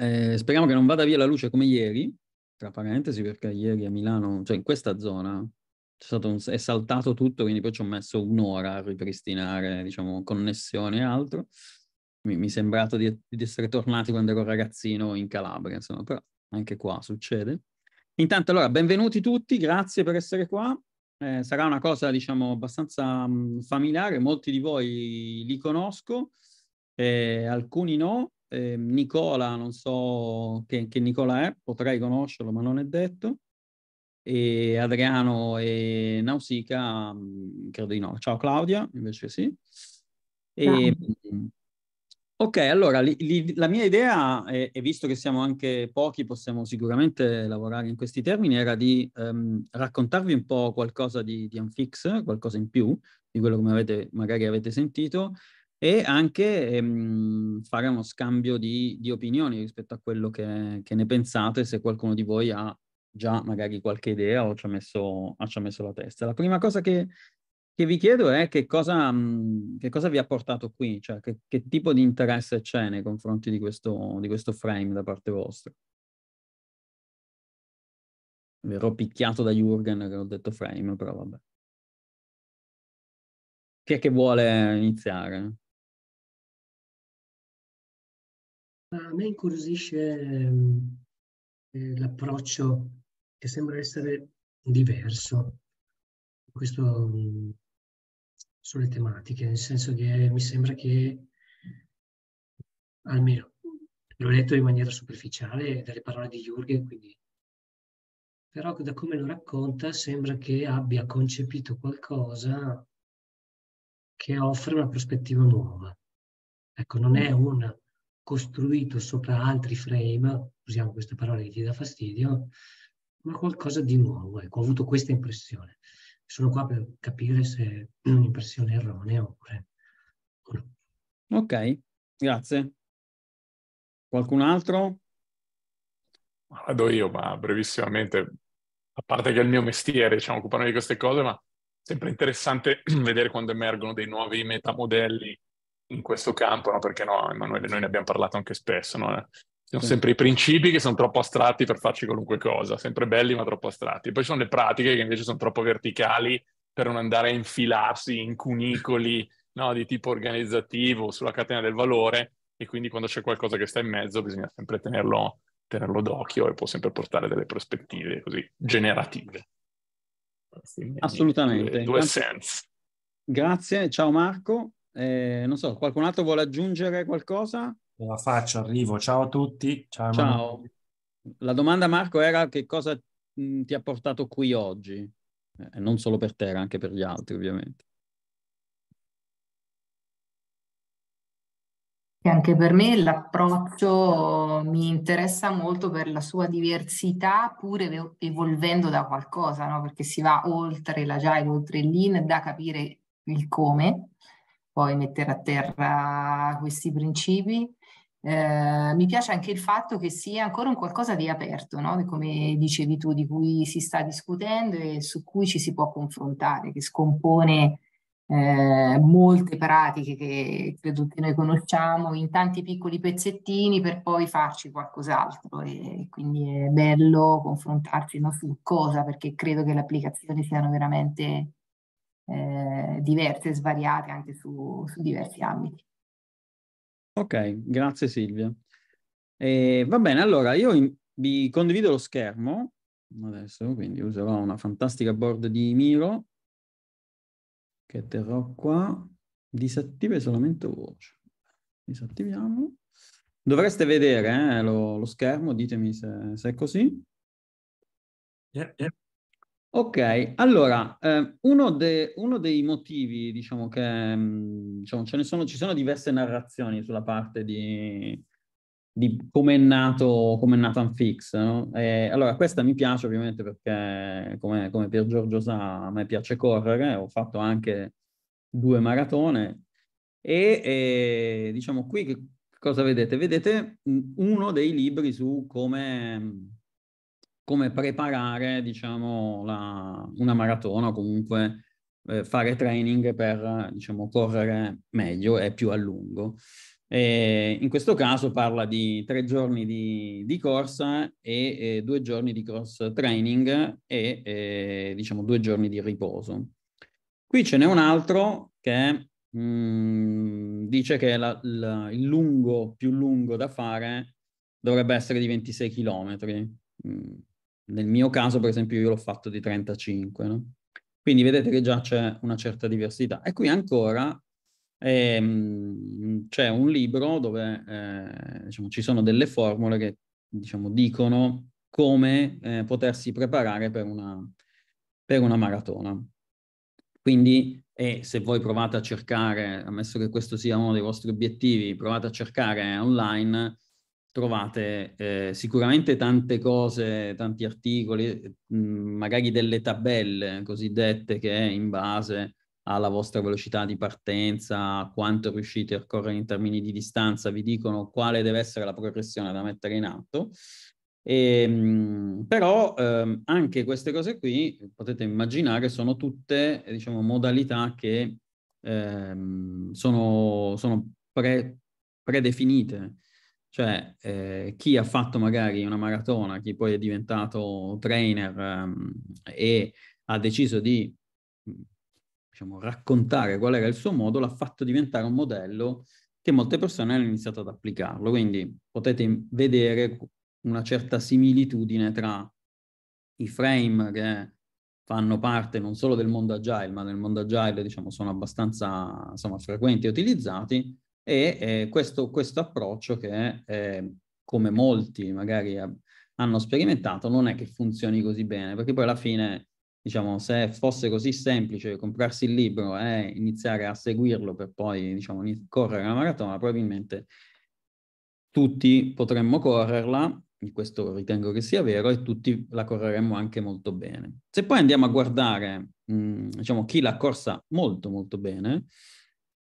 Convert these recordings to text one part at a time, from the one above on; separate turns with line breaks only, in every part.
Eh, speriamo che non vada via la luce come ieri, tra parentesi, perché ieri a Milano, cioè in questa zona, un, è saltato tutto, quindi poi ci ho messo un'ora a ripristinare, diciamo, connessione e altro. Mi, mi è sembrato di, di, essere tornati quando ero ragazzino in Calabria, insomma, però anche qua succede. Intanto, allora, benvenuti tutti, grazie per essere qua. Eh, sarà una cosa, diciamo, abbastanza mh, mm, familiare, molti di voi li conosco, eh, alcuni no, eh, Nicola, non so che, che, Nicola è, potrei conoscerlo ma non è detto, e Adriano e Nausica, mm, credo di no. Ciao Claudia, invece sì. E, mm, ok, allora li, li, la mia idea, e, visto che siamo anche pochi, possiamo sicuramente lavorare in questi termini, era di ehm, raccontarvi un po' qualcosa di, di Unfix, qualcosa in più di quello che avete, magari avete sentito, e anche ehm, fare uno scambio di, di, opinioni rispetto a quello che, che, ne pensate, se qualcuno di voi ha già magari qualche idea o ci ha messo, ci ha messo la testa. La prima cosa che, che vi chiedo è che cosa, mh, mhmm, che cosa, vi ha portato qui, cioè che, che tipo di interesse c'è nei confronti di questo, di questo frame da parte vostra.
Verrò picchiato da Jürgen che ho detto frame, però vabbè. Chi è che vuole iniziare? A me incuriosisce ehm, eh, l'approccio
che sembra essere diverso questo, sulle tematiche, nel senso che mi sembra che, almeno l'ho letto in maniera superficiale dalle parole di Jürgen, quindi, però da come lo racconta sembra che abbia concepito qualcosa che offre una prospettiva nuova. Ecco, non è una costruito sopra altri frame, usiamo questa parola che ti dà fastidio, ma qualcosa di nuovo. Ecco, ho avuto questa impressione. Sono qua per capire se
è un'impressione erronea oppure no. Ok, grazie. Qualcun altro?
Vado io, ma brevissimamente, a parte che è il mio mestiere, diciamo, occuparmi di queste cose, ma è sempre interessante vedere quando emergono dei nuovi metamodelli in questo campo, no? perché no, Emanuele, noi ne abbiamo parlato anche spesso, no? Eh, sono sempre i principi che sono troppo astratti per farci qualunque cosa, sempre belli ma troppo astratti. Poi ci sono le pratiche che invece sono troppo verticali per non andare a infilarsi in cunicoli no? di tipo organizzativo sulla catena del valore e quindi quando c'è qualcosa che sta in mezzo bisogna sempre tenerlo, tenerlo d'occhio e può sempre portare delle prospettive così generative. Assolutamente. Due, due
Grazie, ciao Marco. Eh, non so, qualcun altro vuole aggiungere qualcosa? La faccio, arrivo. Ciao a tutti. Ciao. Ciao. La domanda, Marco, era che cosa mm, ti ha portato qui oggi? Eh, non solo per te, anche per gli altri, ovviamente. Anche per me l'approccio mi interessa molto per la sua diversità, pur evolvendo da qualcosa, no? perché si va oltre la JAI, oltre l'IN, da capire il come poi mettere a terra questi principi. Eh, mi piace anche il fatto che sia ancora un qualcosa di aperto, no? come
dicevi tu, di cui si sta discutendo e su cui ci si può confrontare, che scompone eh, molte pratiche che credo che noi conosciamo in tanti piccoli pezzettini per poi farci qualcos'altro e
quindi è bello confrontarsi no, su cosa perché credo che le applicazioni siano veramente
eh, diverse e svariate anche su, su diversi ambiti.
Ok, grazie Silvia. Eh, va bene, allora io in, vi condivido lo schermo adesso, quindi userò una fantastica board di Miro che terrò qua. Disattiva isolamento voce. Disattiviamo. Dovreste vedere eh, lo, lo, schermo, ditemi se, se è così. Yeah, yeah. Ok, allora, eh, uno, de, uno, dei motivi, diciamo che mhmm, diciamo, sono, ci sono diverse narrazioni sulla parte di, di come è nato, come è nato Unfix. No? E, eh, allora, questa mi piace ovviamente perché, come, come Pier Giorgio sa, a me piace correre, ho fatto anche due maratone e, e eh, diciamo qui che cosa vedete? Vedete mhmm, uno dei libri su come mhmm, come preparare, diciamo, la, una maratona o comunque eh, fare training per, diciamo, correre meglio e più a lungo. E in questo caso parla di tre giorni di, di corsa e, e, due giorni di cross training e, e, diciamo due giorni di riposo. Qui ce n'è un altro che mh, mm, dice che la, la, il lungo più lungo da fare dovrebbe essere di 26 km. Nel mio caso, per esempio, io l'ho fatto di 35, no? Quindi vedete che già c'è una certa diversità. E qui ancora ehm, c'è un libro dove eh, diciamo, ci sono delle formule che diciamo, dicono come eh, potersi preparare per una, per una maratona. Quindi e se voi provate a cercare, ammesso che questo sia uno dei vostri obiettivi, provate a cercare online trovate eh, sicuramente tante cose, tanti articoli, mh, mm, magari delle tabelle cosiddette che in base alla vostra velocità di partenza, quanto riuscite a correre in termini di distanza, vi dicono quale deve essere la progressione da mettere in atto. E, ehm, però ehm, anche queste cose qui, potete immaginare, sono tutte diciamo, modalità che ehm, sono, sono pre predefinite cioè, eh, chi ha fatto magari una maratona, chi poi è diventato trainer ehm, e ha deciso di mm, diciamo, raccontare qual era il suo modo, l'ha fatto diventare un modello che molte persone hanno iniziato ad applicarlo. Quindi potete vedere una certa similitudine tra i frame che fanno parte non solo del mondo agile, ma nel mondo agile diciamo sono abbastanza insomma, frequenti e utilizzati, e eh, questo, questo, approccio che, eh, come molti magari hanno sperimentato, non è che funzioni così bene, perché poi alla fine, diciamo, se fosse così semplice comprarsi il libro e eh, iniziare a seguirlo per poi, diciamo, correre la maratona, probabilmente tutti potremmo correrla, questo ritengo che sia vero, e tutti la correremmo anche molto bene. Se poi andiamo a guardare, mh, mm, diciamo, chi l'ha corsa molto molto bene,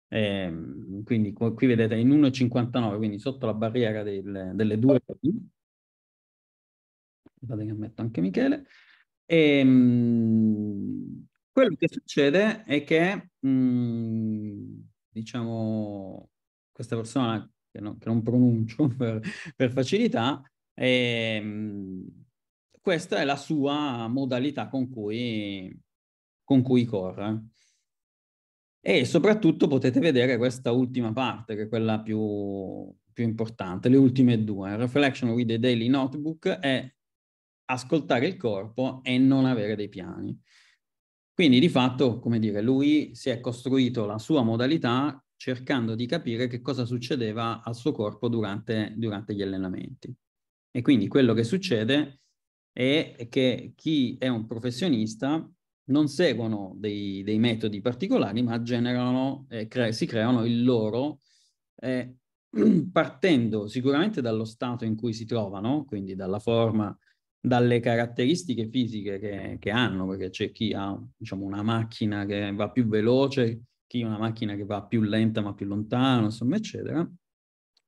eh, quindi qui vedete in 1,59, quindi sotto la barriera del, delle due. Guardate che metto anche Michele. E, ehm, mh, quello che succede è che, mh, mm, diciamo, questa persona che, no, che non pronuncio per, per facilità, eh, mh, questa è la sua modalità con cui, con cui corre. E soprattutto potete vedere questa ultima parte, che è quella più, più importante, le ultime due. Reflection with the Daily Notebook è ascoltare il corpo e non avere dei piani. Quindi di fatto, come dire, lui si è costruito la sua modalità cercando di capire che cosa succedeva al suo corpo durante, durante gli allenamenti. E quindi quello che succede è che chi è un professionista non seguono dei, dei metodi particolari, ma generano, eh, cre- si creano il loro eh, partendo sicuramente dallo stato in cui si trovano, quindi dalla forma, dalle caratteristiche fisiche che, che hanno, perché c'è chi ha diciamo, una macchina che va più veloce, chi ha una macchina che va più lenta ma più lontano, insomma, eccetera,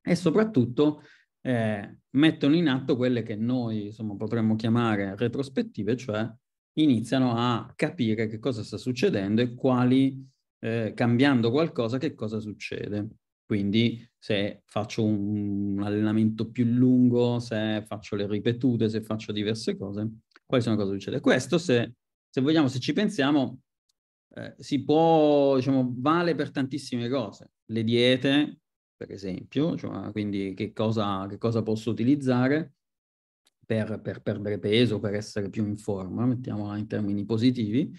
e soprattutto eh, mettono in atto quelle che noi insomma, potremmo chiamare retrospettive, cioè iniziano a capire che cosa sta succedendo e quali, eh, cambiando qualcosa, che cosa succede. Quindi se faccio un allenamento più lungo, se faccio le ripetute, se faccio diverse cose, quali sono le cose che succede. Questo, se, se vogliamo, se ci pensiamo, eh, si può, diciamo, vale per tantissime cose. Le diete, per esempio, cioè, quindi che cosa, che cosa posso utilizzare, per, per perdere peso, per essere più in forma, mettiamola in termini positivi,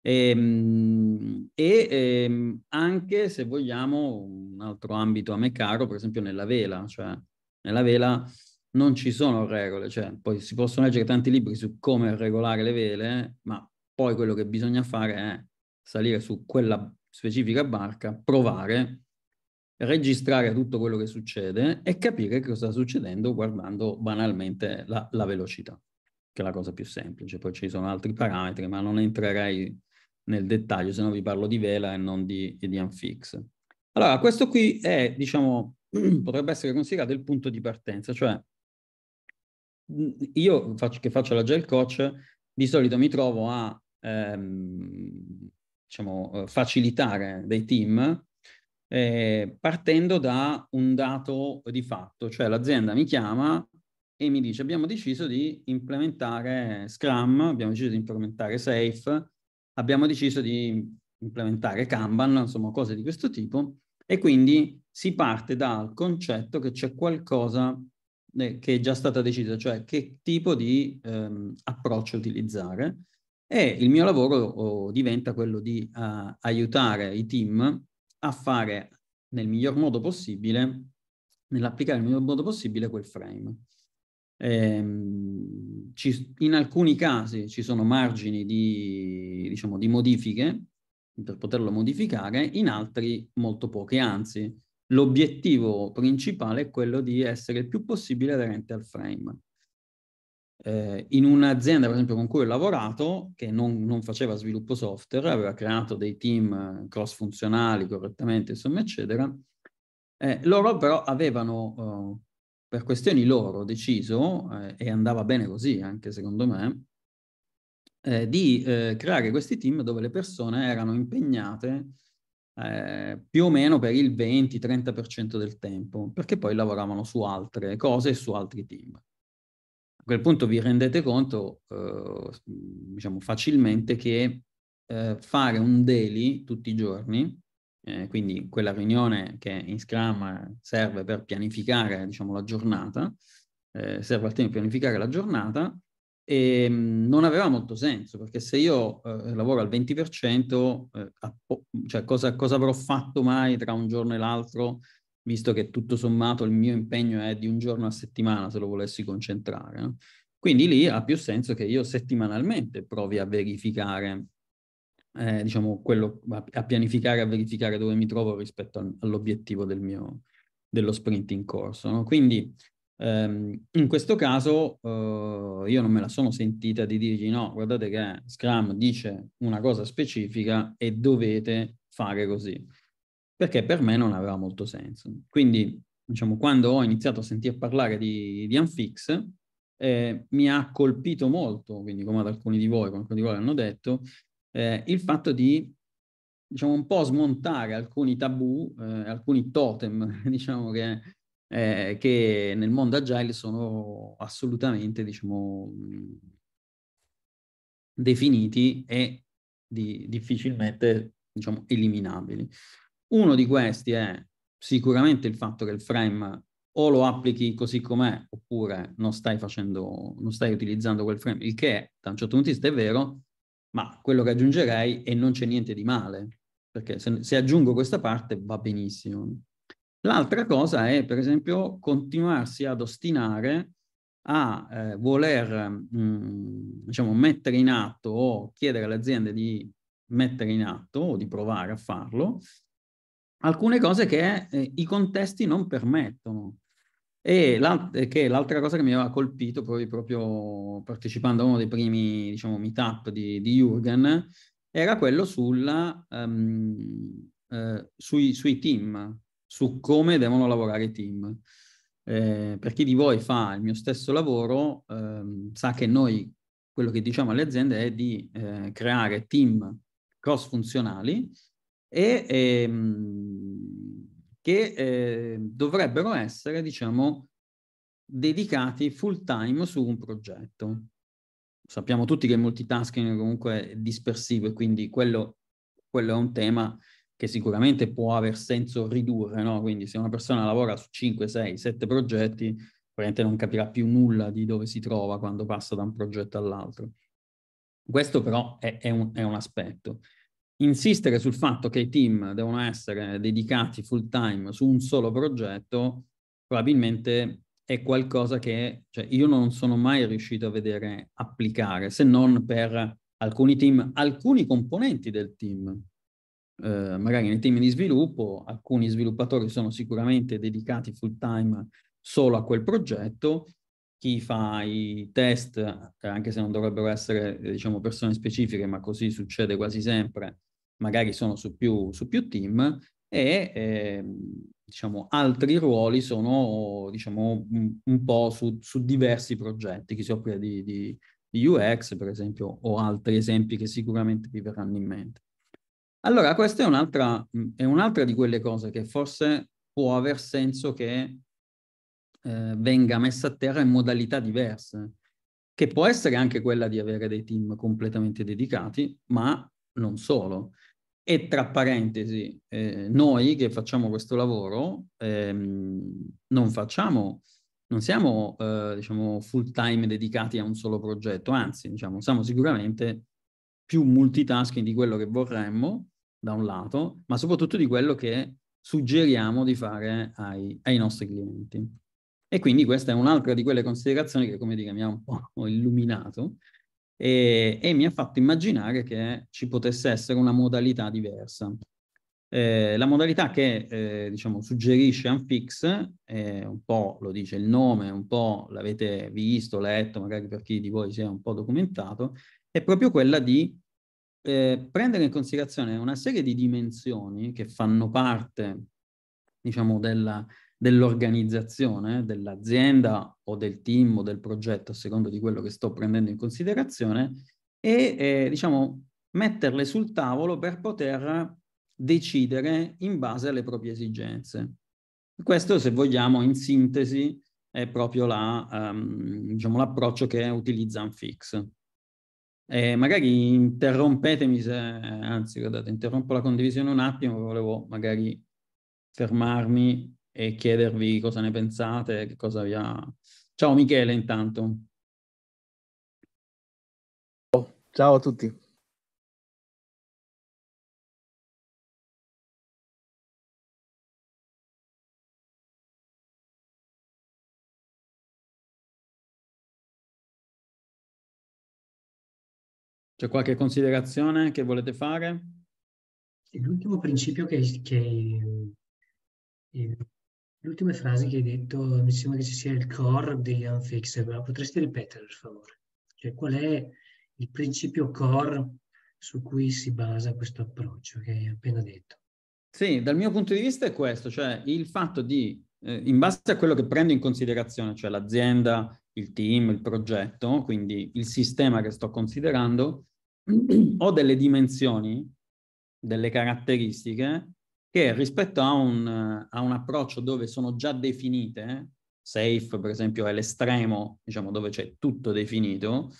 ehm, e, e, ehm, anche se vogliamo un altro ambito a me caro, per esempio nella vela, cioè nella vela non ci sono regole, cioè poi si possono leggere tanti libri su come regolare le vele, ma poi quello che bisogna fare è salire su quella specifica barca, provare registrare tutto quello che succede e capire che cosa sta succedendo guardando banalmente la, la velocità, che è la cosa più semplice. Poi ci sono altri parametri, ma non entrerei nel dettaglio, se no vi parlo di vela e non di, di Unfix. Allora, questo qui è, diciamo, potrebbe essere considerato il punto di partenza, cioè io faccio, che faccio la gel coach, di solito mi trovo a ehm, diciamo, facilitare dei team eh, partendo da un dato di fatto, cioè l'azienda mi chiama e mi dice abbiamo deciso di implementare Scrum, abbiamo deciso di implementare Safe, abbiamo deciso di implementare Kanban, insomma cose di questo tipo, e quindi si parte dal concetto che c'è qualcosa eh, che è già stata decisa, cioè che tipo di ehm, approccio utilizzare e il mio lavoro oh, diventa quello di uh, aiutare i team a fare nel miglior modo possibile, nell'applicare nel miglior modo possibile quel frame. Eh, ci, in alcuni casi ci sono margini di, diciamo, di modifiche per poterlo modificare, in altri molto pochi, anzi l'obiettivo principale è quello di essere il più possibile aderente al frame eh, in un'azienda, per esempio, con cui ho lavorato, che non, non faceva sviluppo software, aveva creato dei team eh, cross-funzionali correttamente, insomma, eccetera, eh, loro però avevano, eh, per questioni loro, deciso, eh, e andava bene così anche secondo me, eh, di creare questi team dove le persone erano impegnate eh, più o meno per il 20-30% del tempo, perché poi lavoravano su altre cose e su altri team. A quel punto vi rendete conto eh, diciamo facilmente che eh, fare un daily tutti i giorni, eh, quindi quella riunione che in Scrum serve per pianificare diciamo, la giornata, eh, serve al tempo pianificare la giornata, e mm, non aveva molto senso perché se io eh, lavoro al 20%, eh, a, cioè cosa, cosa, avrò fatto mai tra un giorno e l'altro visto che tutto sommato il mio impegno è di un giorno a settimana se lo volessi concentrare. No? Quindi lì ha più senso che io settimanalmente provi a verificare, eh, diciamo, quello, a pianificare, a verificare dove mi trovo rispetto al, all'obiettivo del mio, dello sprint in corso. No? Quindi ehm, in questo caso eh, io non me la sono sentita di dirgli no, guardate che Scrum dice una cosa specifica e dovete fare così perché per me non aveva molto senso. Quindi, diciamo, quando ho iniziato a sentire parlare di, di Unfix, eh, mi ha colpito molto, quindi come ad alcuni di voi, come di voi hanno detto, eh, il fatto di diciamo, un po' smontare alcuni tabù, eh, alcuni totem, diciamo, che, eh, che, nel mondo agile sono assolutamente, diciamo, definiti e di, difficilmente, diciamo, eliminabili. Uno di questi è sicuramente il fatto che il frame o lo applichi così com'è oppure non stai facendo, non stai utilizzando quel frame, il che da un certo punto di vista è vero, ma quello che aggiungerei è non c'è niente di male, perché se, se aggiungo questa parte va benissimo. L'altra cosa è, per esempio, continuarsi ad ostinare a eh, voler mh, mm, diciamo, mettere in atto o chiedere alle aziende di mettere in atto o di provare a farlo alcune cose che eh, i contesti non permettono. E l'altra cosa che mi aveva colpito, poi proprio partecipando a uno dei primi, diciamo, meetup di, di Jürgen, era quello sulla, um, eh, sui, sui, team, su come devono lavorare i team. Eh, per chi di voi fa il mio stesso lavoro, ehm, sa che noi quello che diciamo alle aziende è di eh, creare team cross funzionali e ehm, che eh, dovrebbero essere, diciamo, dedicati full time su un progetto. Sappiamo tutti che il multitasking è comunque dispersivo e quindi quello, quello è un tema che sicuramente può aver senso ridurre, no? Quindi se una persona lavora su 5, 6, 7 progetti, probabilmente non capirà più nulla di dove si trova quando passa da un progetto all'altro. Questo però è, è, un, è un aspetto insistere sul fatto che i team devono essere dedicati full time su un solo progetto, probabilmente è qualcosa che cioè, io non sono mai riuscito a vedere applicare, se non per alcuni team, alcuni componenti del team. Eh, magari nei team di sviluppo alcuni sviluppatori sono sicuramente dedicati full time solo a quel progetto, chi fa i test, eh, anche se non dovrebbero essere diciamo, persone specifiche, ma così succede quasi sempre, magari sono su più, su più team e eh, diciamo, altri ruoli sono diciamo, un, un po' su, su, diversi progetti, chi si occupa di, di, di, UX per esempio o altri esempi che sicuramente vi verranno in mente. Allora questa è un'altra, mm, è un'altra di quelle cose che forse può aver senso che eh, venga messa a terra in modalità diverse, che può essere anche quella di avere dei team completamente dedicati, ma non solo. E tra parentesi, eh, noi che facciamo questo lavoro ehm, non facciamo, non siamo eh, diciamo full time dedicati a un solo progetto, anzi diciamo siamo sicuramente più multitasking di quello che vorremmo da un lato, ma soprattutto di quello che suggeriamo di fare ai, ai nostri clienti. E quindi questa è un'altra di quelle considerazioni che, come dire, mi ha un po' illuminato, e, e mi ha fatto immaginare che ci potesse essere una modalità diversa. Eh, la modalità che eh, diciamo, suggerisce Anfix, eh, un po' lo dice il nome, un po' l'avete visto, letto, magari per chi di voi si è un po' documentato, è proprio quella di eh, prendere in considerazione una serie di dimensioni che fanno parte diciamo, della, dell'organizzazione, dell'azienda o del team o del progetto, a secondo di quello che sto prendendo in considerazione, e eh, diciamo metterle sul tavolo per poter decidere in base alle proprie esigenze. Questo, se vogliamo, in sintesi, è proprio la, um, diciamo, l'approccio che utilizza Anfix. E magari interrompetemi se, anzi, guardate, interrompo la condivisione un attimo, volevo magari fermarmi e chiedervi cosa ne pensate, che cosa vi ha... Ciao Michele intanto.
Ciao a tutti.
C'è qualche considerazione che volete fare?
L'ultimo principio che, che, che L'ultima frase che hai detto mi sembra che ci sia il core di unfixed, ma potresti ripetere per favore? Cioè, qual è il principio core su cui si basa questo approccio che hai appena detto?
Sì, dal mio punto di vista è questo, cioè il fatto di, eh, in base a quello che prendo in considerazione, cioè l'azienda, il team, il progetto, quindi il sistema che sto considerando, ho delle dimensioni, delle caratteristiche che rispetto a un, a un approccio dove sono già definite, Safe per esempio è l'estremo, diciamo, dove c'è tutto definito,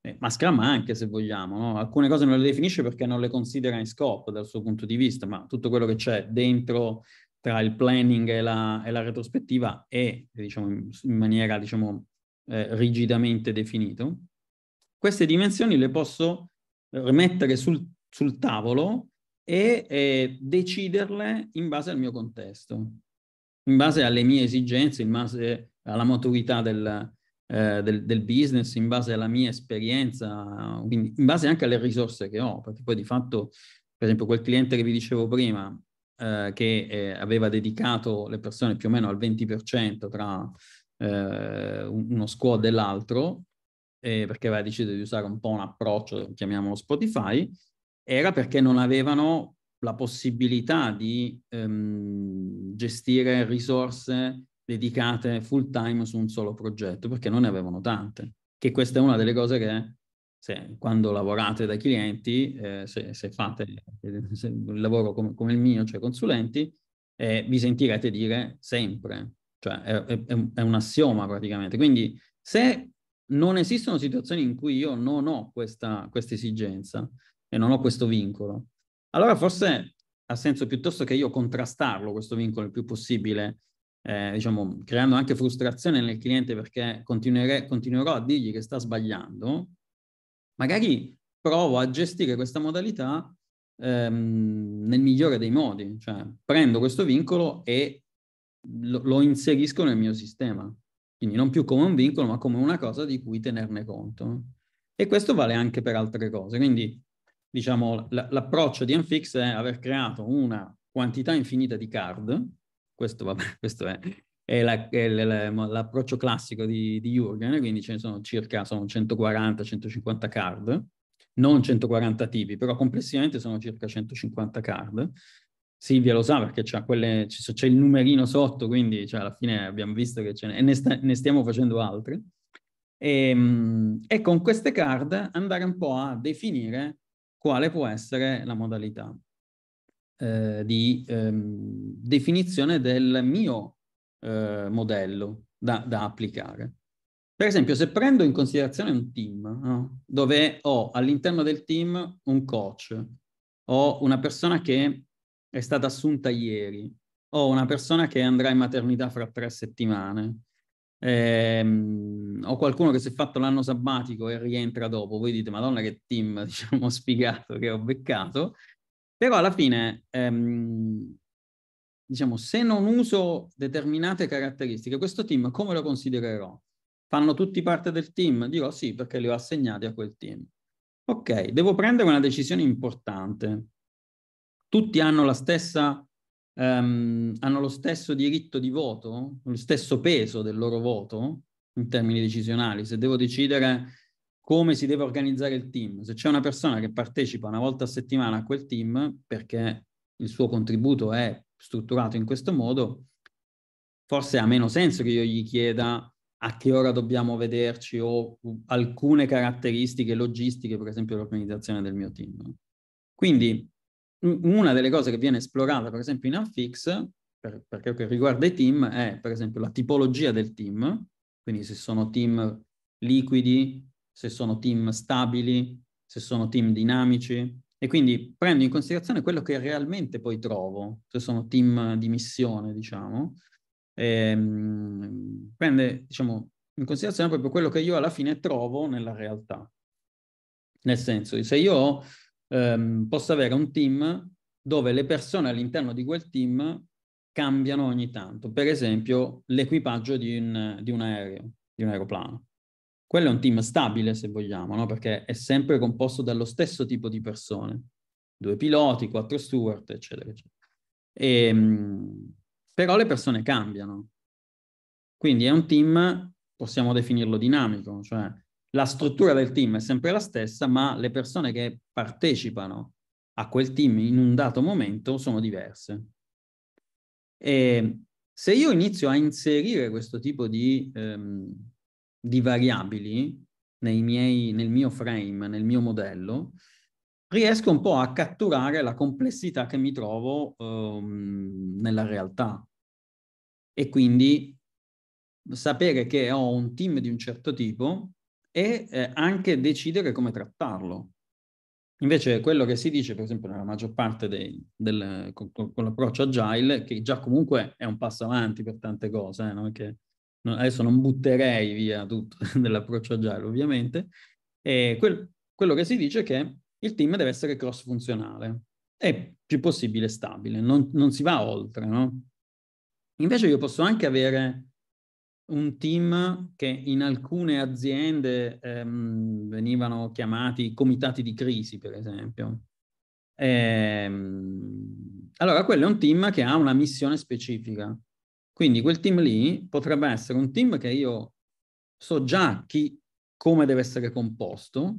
eh, ma Scrum anche se vogliamo, no? alcune cose non le definisce perché non le considera in scope dal suo punto di vista, ma tutto quello che c'è dentro tra il planning e la, e la retrospettiva è diciamo, in, in maniera diciamo, eh, rigidamente definito. Queste dimensioni le posso eh, rimettere sul, sul tavolo e eh, deciderle in base al mio contesto, in base alle mie esigenze, in base alla maturità del, eh, del, del business, in base alla mia esperienza, quindi in base anche alle risorse che ho, perché poi di fatto, per esempio, quel cliente che vi dicevo prima, eh, che eh, aveva dedicato le persone più o meno al 20% tra eh, uno squad e l'altro, eh, perché aveva deciso di usare un po' un approccio, chiamiamolo Spotify, era perché non avevano la possibilità di ehm, gestire risorse dedicate full time su un solo progetto, perché non ne avevano tante. Che questa è una delle cose che se, quando lavorate da clienti, eh, se, se, fate se, un lavoro come, come, il mio, cioè consulenti, eh, vi sentirete dire sempre, cioè è, è, è un assioma praticamente. Quindi se non esistono situazioni in cui io non ho questa, questa esigenza, e non ho questo vincolo, allora forse ha senso piuttosto che io contrastarlo questo vincolo il più possibile, eh, diciamo, creando anche frustrazione nel cliente perché continuerò a dirgli che sta sbagliando, magari provo a gestire questa modalità ehm, nel migliore dei modi, cioè prendo questo vincolo e lo, lo inserisco nel mio sistema, quindi non più come un vincolo ma come una cosa di cui tenerne conto. E questo vale anche per altre cose, quindi diciamo, l- l'approccio di Anfix è aver creato una quantità infinita di card, questo, vabbè, questo è, è, la, è la, l'approccio classico di, di Jürgen, quindi ce ne sono circa 140-150 card, non 140 tipi, però complessivamente sono circa 150 card. Silvia lo sa perché c'è, quelle, c'è il numerino sotto, quindi cioè, alla fine abbiamo visto che ce ne, ne, sta, ne stiamo facendo altre. E, ehm, e, con queste card andare un po' a definire quale può essere la modalità eh, di ehm, definizione del mio eh, modello da, da, applicare. Per esempio, se prendo in considerazione un team, no? dove ho all'interno del team un coach, ho una persona che è stata assunta ieri, ho una persona che andrà in maternità fra tre settimane, eh, ho qualcuno che si è fatto l'anno sabbatico e rientra dopo, voi dite madonna che team, diciamo, sfigato che ho beccato, però alla fine, ehm, diciamo, se non uso determinate caratteristiche, questo team come lo considererò? Fanno tutti parte del team? Dirò sì, perché li ho assegnati a quel team. Ok, devo prendere una decisione importante. Tutti hanno la stessa ehm, hanno lo stesso diritto di voto, lo stesso peso del loro voto in termini decisionali. Se devo decidere come si deve organizzare il team, se c'è una persona che partecipa una volta a settimana a quel team perché il suo contributo è strutturato in questo modo, forse ha meno senso che io gli chieda a che ora dobbiamo vederci o alcune caratteristiche logistiche, per esempio, dell'organizzazione del mio team. Quindi una delle cose che viene esplorata, per esempio, in Affix, per, per quello che riguarda i team, è per esempio la tipologia del team, quindi se sono team liquidi, se sono team stabili, se sono team dinamici, e quindi prendo in considerazione quello che realmente poi trovo, se sono team di missione, diciamo, ehm, prende, diciamo, in considerazione proprio quello che io alla fine trovo nella realtà. Nel senso, se io ho ehm, possa avere un team dove le persone all'interno di quel team cambiano ogni tanto, per esempio l'equipaggio di un, di un aereo, di un aeroplano. Quello è un team stabile, se vogliamo, no? perché è sempre composto dallo stesso tipo di persone, due piloti, quattro steward, eccetera, eccetera. E, ehm, però le persone cambiano. Quindi è un team, possiamo definirlo dinamico, cioè la struttura del team è sempre la stessa, ma le persone che partecipano a quel team in un dato momento sono diverse. E se io inizio a inserire questo tipo di, ehm, di variabili miei, nel mio frame, nel mio modello, riesco un po' a catturare la complessità che mi trovo ehm, nella realtà. E quindi sapere che ho un team di un certo tipo e eh, anche decidere come trattarlo. Invece quello che si dice, per esempio, nella maggior parte dei, del, con, con, l'approccio agile, che già comunque è un passo avanti per tante cose, eh, no? che non, adesso non butterei via tutto dell'approccio agile, ovviamente, quel, quello che si dice è che il team deve essere cross-funzionale e più possibile stabile, non, non si va oltre, no? Invece io posso anche avere un team che in alcune aziende ehm, venivano chiamati comitati di crisi, per esempio. Ehm, allora, quello è un team che ha una missione specifica. Quindi quel team lì potrebbe essere un team che io so già chi, come deve essere composto,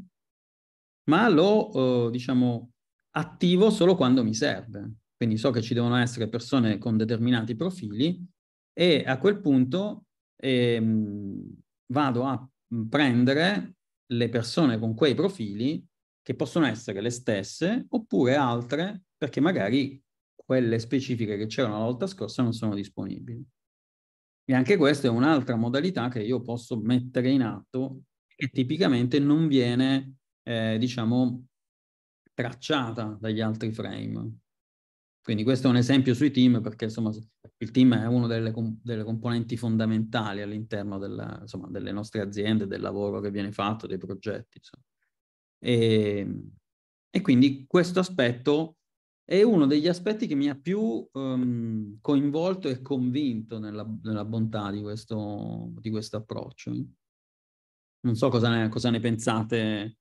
ma lo, eh, diciamo, attivo solo quando mi serve. Quindi so che ci devono essere persone con determinati profili e a quel punto e ehm, vado a prendere le persone con quei profili che possono essere le stesse oppure altre perché magari quelle specifiche che c'erano la volta scorsa non sono disponibili. E anche questa è un'altra modalità che io posso mettere in atto che tipicamente non viene, eh, diciamo, tracciata dagli altri frame. Quindi questo è un esempio sui team perché insomma il team è una delle, com- delle componenti fondamentali all'interno della, insomma, delle nostre aziende, del lavoro che viene fatto, dei progetti. E, ehm, e, quindi questo aspetto è uno degli aspetti che mi ha più um, coinvolto e convinto nella, nella bontà di questo, di questo, approccio. Non so cosa ne, cosa ne pensate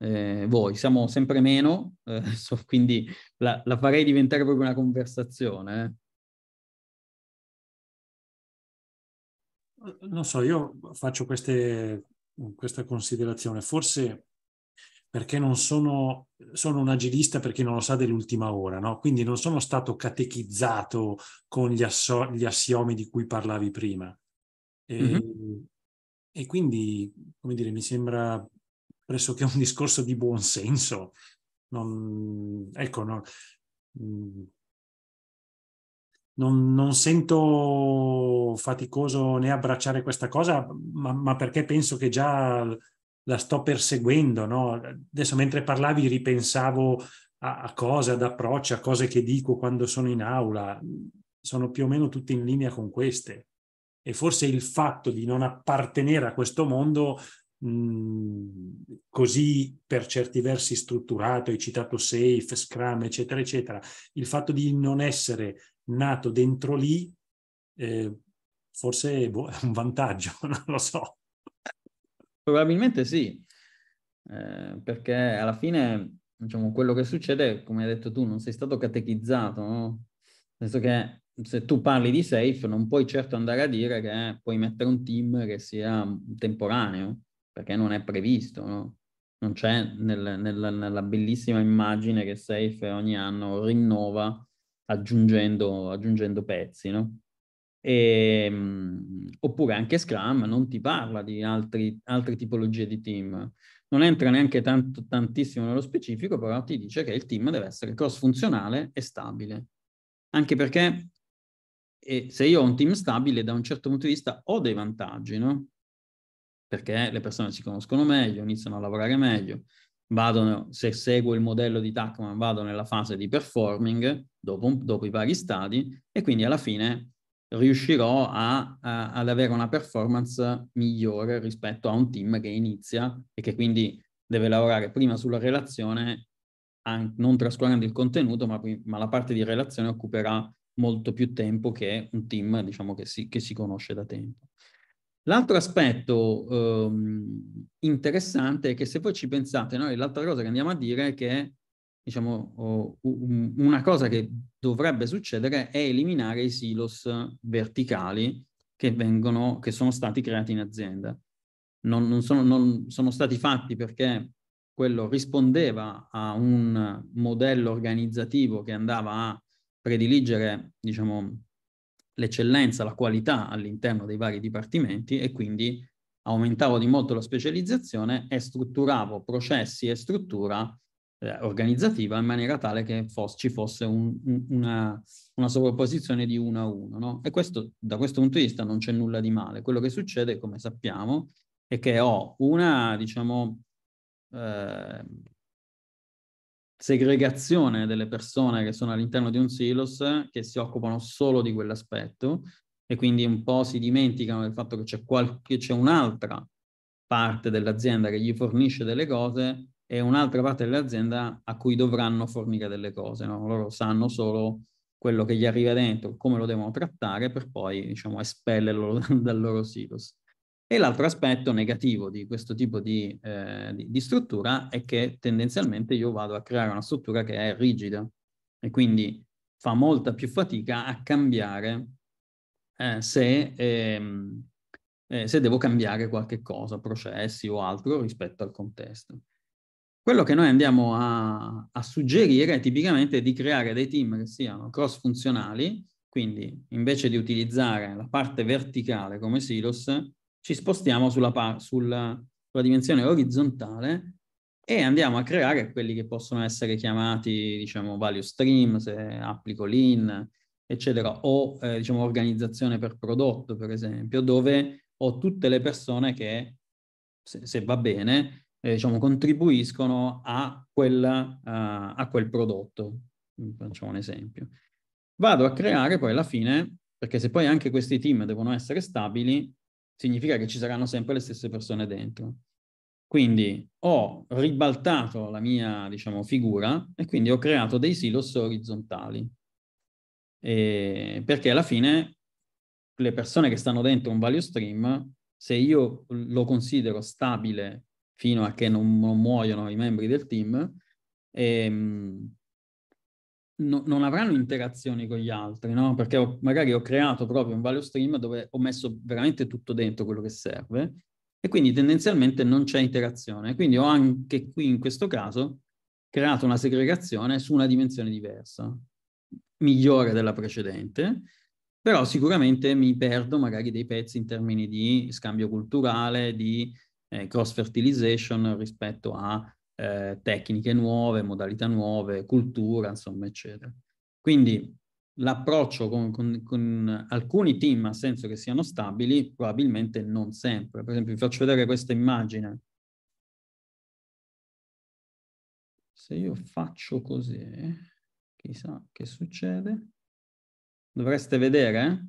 eh, voi, siamo sempre meno, eh, so, quindi la, la, farei diventare proprio una
conversazione.
Eh. Non so, io faccio queste, questa considerazione, forse perché non sono, sono un agilista per chi non lo sa dell'ultima ora, no? quindi non sono stato catechizzato con gli, asso, gli assiomi di cui parlavi prima. E, mm-hmm. e quindi, come dire, mi sembra pressoché un discorso di buonsenso. Non, ecco, no, mm, non, non, sento faticoso né abbracciare questa cosa, ma, ma perché penso che già la sto perseguendo. No? Adesso mentre parlavi ripensavo a, a cose, ad approcci, a cose che dico quando sono in aula. Sono più o meno tutte in linea con queste. E forse il fatto di non appartenere a questo mondo Mhmm, così per certi versi strutturato, hai citato Safe, Scrum, eccetera, eccetera, il fatto di non essere nato dentro lì eh, forse boh, è un
vantaggio, non lo so. Probabilmente sì, eh, perché alla fine diciamo, quello che succede, come hai detto tu, non sei stato catechizzato, no? nel senso che se tu parli di safe non puoi certo andare a dire che puoi mettere un team che sia temporaneo, perché non è previsto, no? non c'è nel, nel, nella bellissima immagine che Safe ogni anno rinnova aggiungendo, aggiungendo pezzi, no? E, ehm, oppure anche Scrum non ti parla di altri, altre tipologie di team. Non entra neanche tanto, tantissimo nello specifico, però ti dice che il team deve essere cross-funzionale e stabile. Anche perché eh, se io ho un team stabile, da un certo punto di vista ho dei vantaggi, no? perché le persone si conoscono meglio, iniziano a lavorare meglio, vado, se seguo il modello di Tacman vado nella fase di performing dopo, dopo i vari stadi e quindi alla fine riuscirò a, a, ad avere una performance migliore rispetto a un team che inizia e che quindi deve lavorare prima sulla relazione, non trascurando il contenuto, ma, ma la parte di relazione occuperà molto più tempo che un team diciamo, che, si, che si conosce da tempo. L'altro aspetto ehm, interessante è che se voi ci pensate, noi l'altra cosa che andiamo a dire è che diciamo, oh, una cosa che dovrebbe succedere è eliminare i silos verticali che, vengono, che sono stati creati in azienda. Non, non, sono, non sono stati fatti perché quello rispondeva a un modello organizzativo che andava a prediligere, diciamo, l'eccellenza, la qualità all'interno dei vari dipartimenti e quindi aumentavo di molto la specializzazione e strutturavo processi e struttura eh, organizzativa in maniera tale che fosse, ci fosse un, un, una, una, sovrapposizione di uno a uno. No? E questo, da questo punto di vista non c'è nulla di male. Quello che succede, come sappiamo, è che ho una, diciamo, eh, segregazione delle persone che sono all'interno di un silos che si occupano solo di quell'aspetto e quindi un po' si dimenticano del fatto che c'è, qualche, c'è un'altra parte dell'azienda che gli fornisce delle cose e un'altra parte dell'azienda a cui dovranno fornire delle cose. No? Loro sanno solo quello che gli arriva dentro, come lo devono trattare per poi diciamo, espellerlo dal loro silos. E l'altro aspetto negativo di questo tipo di, eh, di, di, struttura è che tendenzialmente io vado a creare una struttura che è rigida e quindi fa molta più fatica a cambiare eh, se, ehm, eh, se devo cambiare qualche cosa, processi o altro rispetto al contesto. Quello che noi andiamo a, a suggerire è tipicamente di creare dei team che siano cross funzionali, quindi invece di utilizzare la parte verticale come silos, ci spostiamo sulla, sulla, sulla dimensione orizzontale e andiamo a creare quelli che possono essere chiamati, diciamo, value stream, se applico lean, eccetera, o eh, diciamo organizzazione per prodotto, per esempio, dove ho tutte le persone che, se, se va bene, eh, diciamo, contribuiscono a, quella, a, eh, a quel prodotto. Facciamo un esempio. Vado a creare poi alla fine, perché se poi anche questi team devono essere stabili, significa che ci saranno sempre le stesse persone dentro. Quindi ho ribaltato la mia, diciamo, figura e quindi ho creato dei silos orizzontali. E perché alla fine le persone che stanno dentro un value stream, se io lo considero stabile fino a che non, non muoiono i membri del team, ehm, no, non avranno interazioni con gli altri, no? Perché ho, magari ho creato proprio un value stream dove ho messo veramente tutto dentro quello che serve e quindi tendenzialmente non c'è interazione. Quindi ho anche qui in questo caso creato una segregazione su una dimensione diversa, migliore della precedente, però sicuramente mi perdo magari dei pezzi in termini di scambio culturale, di eh, cross fertilization rispetto a eh, tecniche nuove, modalità nuove, cultura, insomma, eccetera. Quindi l'approccio con, con, con, alcuni team, ha senso che siano stabili, probabilmente non sempre. Per esempio, vi faccio vedere questa immagine. Se io faccio così, chissà che succede.
Dovreste vedere?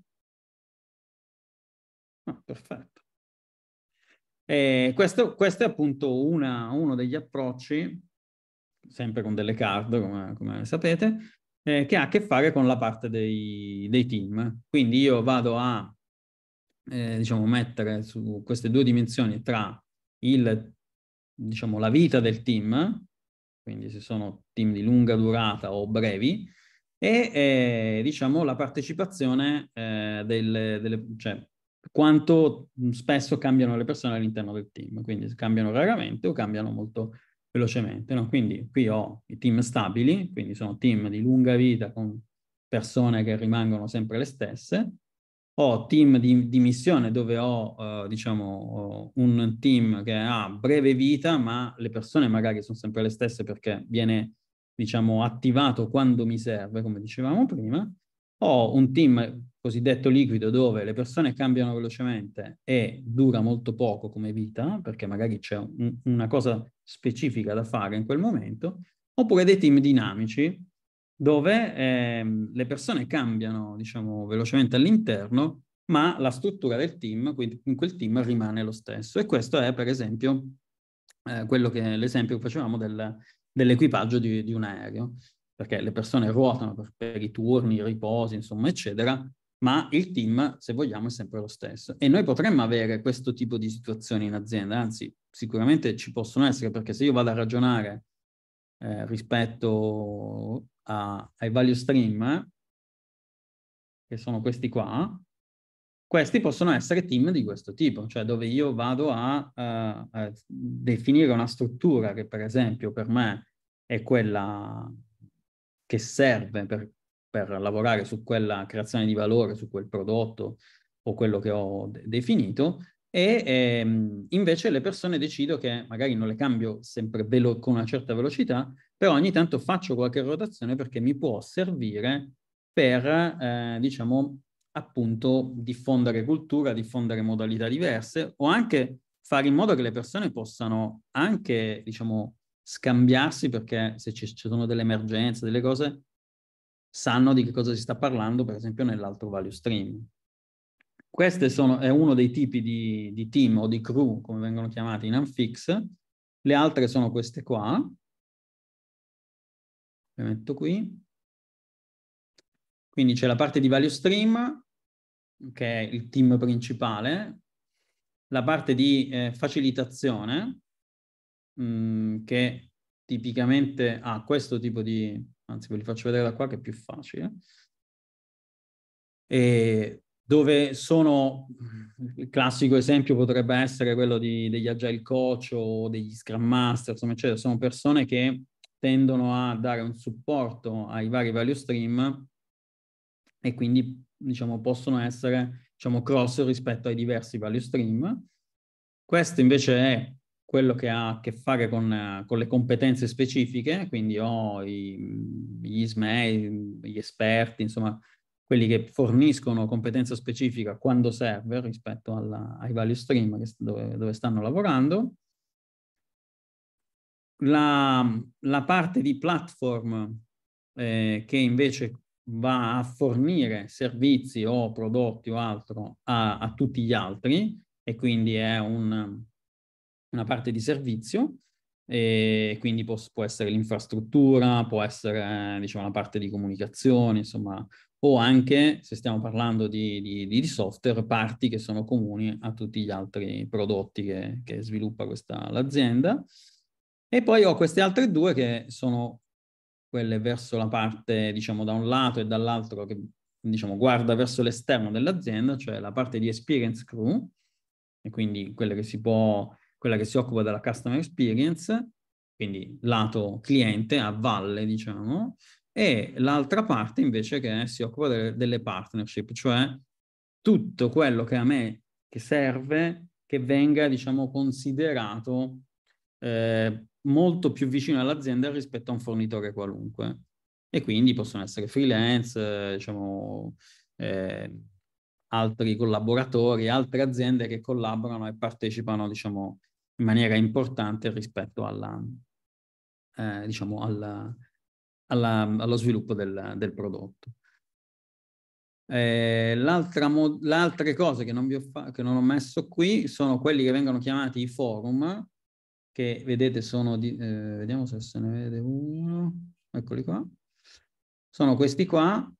Ah,
perfetto. Eh, questo, questo, è appunto una, uno degli approcci, sempre con delle card, come, come sapete, eh, che ha a che fare con la parte dei, dei team. Quindi io vado a, eh, diciamo, mettere su queste due dimensioni tra il, diciamo, la vita del team, quindi se sono team di lunga durata o brevi, e eh, diciamo la partecipazione eh, delle, delle, cioè, quanto spesso cambiano le persone all'interno del team, quindi cambiano raramente o cambiano molto velocemente. No? Quindi qui ho i team stabili, quindi sono team di lunga vita con persone che rimangono sempre le stesse, ho team di, di missione dove ho, eh, diciamo, eh, un team che ha breve vita, ma le persone magari sono sempre le stesse perché viene, diciamo, attivato quando mi serve, come dicevamo prima, ho un team cosiddetto liquido dove le persone cambiano velocemente e dura molto poco come vita, perché magari c'è un, una cosa specifica da fare in quel momento, oppure dei team dinamici dove ehm, le persone cambiano, diciamo, velocemente all'interno, ma la struttura del team, quindi in quel team rimane lo stesso. E questo è, per esempio, eh, quello che l'esempio che facevamo del, dell'equipaggio di, di un aereo perché le persone ruotano per, per, i turni, i riposi, insomma, eccetera, ma il team, se vogliamo, è sempre lo stesso. E noi potremmo avere questo tipo di situazioni in azienda, anzi sicuramente ci possono essere, perché se io vado a ragionare eh, rispetto a, ai value stream, eh, che sono questi qua, questi possono essere team di questo tipo, cioè dove io vado a, a, eh, a definire una struttura che per esempio per me è quella che serve per per lavorare su quella creazione di valore, su quel prodotto o quello che ho de- definito e ehm, invece le persone decido che magari non le cambio sempre velo- con una certa velocità, però ogni tanto faccio qualche rotazione perché mi può servire per, eh, diciamo, appunto diffondere cultura, diffondere modalità diverse o anche fare in modo che le persone possano anche, diciamo, scambiarsi perché se ci, ci sono delle emergenze, delle cose, sanno di che cosa si sta parlando, per esempio, nell'altro value stream. Questo è uno dei tipi di, di, team o di crew, come vengono chiamati in Anfix. Le altre sono queste qua. Le metto qui. Quindi c'è la parte di value stream, che è il team principale, la parte di eh, facilitazione, mh, mm, che tipicamente ha questo tipo di, anzi ve li faccio vedere da qua che è più facile, e dove sono, il classico esempio potrebbe essere quello di, degli agile coach o degli scrum master, insomma, eccetera. sono persone che tendono a dare un supporto ai vari value stream e quindi diciamo, possono essere diciamo, cross rispetto ai diversi value stream. Questo invece è quello che ha a che fare con, eh, con le competenze specifiche, quindi ho i, mm, gli SME, gli esperti, insomma, quelli che forniscono competenza specifica quando serve rispetto alla, ai value stream che, dove, dove, stanno lavorando. La, la parte di platform eh, che invece va a fornire servizi o prodotti o altro a, a tutti gli altri e quindi è un, una parte di servizio e quindi può, può essere l'infrastruttura, può essere diciamo, la parte di comunicazione, insomma, o anche, se stiamo parlando di, di, di, software, parti che sono comuni a tutti gli altri prodotti che, che sviluppa questa, l'azienda. E poi ho queste altre due che sono quelle verso la parte, diciamo, da un lato e dall'altro che, diciamo, guarda verso l'esterno dell'azienda, cioè la parte di experience crew, e quindi quelle che si può quella che si occupa della customer experience, quindi lato cliente a valle, diciamo, e l'altra parte invece che si occupa delle, delle partnership, cioè tutto quello che a me che serve che venga, diciamo, considerato eh, molto più vicino all'azienda rispetto a un fornitore qualunque. E quindi possono essere freelance, eh, diciamo, eh, altri collaboratori, altre aziende che collaborano e partecipano, diciamo, in maniera importante rispetto alla, eh, diciamo alla, alla, allo sviluppo del, del prodotto. Eh, l'altra mo- le altre cose che non, vi ho fa- che non ho messo qui sono quelli che vengono chiamati i forum, che vedete sono, di- eh, vediamo se se ne vede uno, eccoli qua, sono questi qua,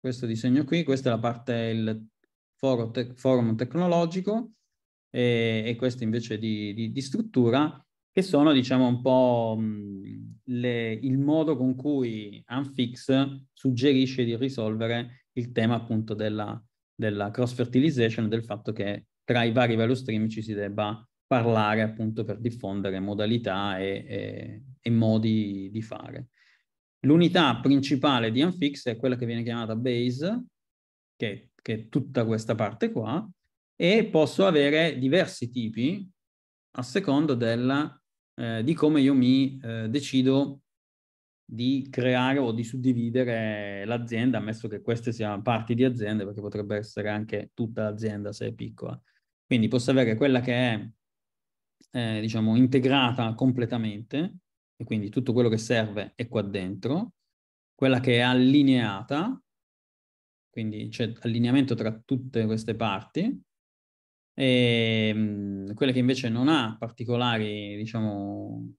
questo disegno qui, questa è la parte, il foro te- forum tecnologico, e, e questo invece di, di, di, struttura, che sono diciamo un po' le, il modo con cui Anfix suggerisce di risolvere il tema appunto della, della cross-fertilization, del fatto che tra i vari value stream ci si debba parlare appunto per diffondere modalità e, e, e, modi di fare. L'unità principale di Anfix è quella che viene chiamata base, che, che, è tutta questa parte qua, e posso avere diversi tipi a secondo della, eh, di come io mi eh, decido di creare o di suddividere l'azienda, ammesso che queste siano parti di aziende, perché potrebbe essere anche tutta l'azienda se è piccola. Quindi posso avere quella che è, eh, diciamo, integrata completamente, e quindi tutto quello che serve è qua dentro, quella che è allineata, quindi c'è allineamento tra tutte queste parti, e mhmm, quella che invece non ha particolari, diciamo,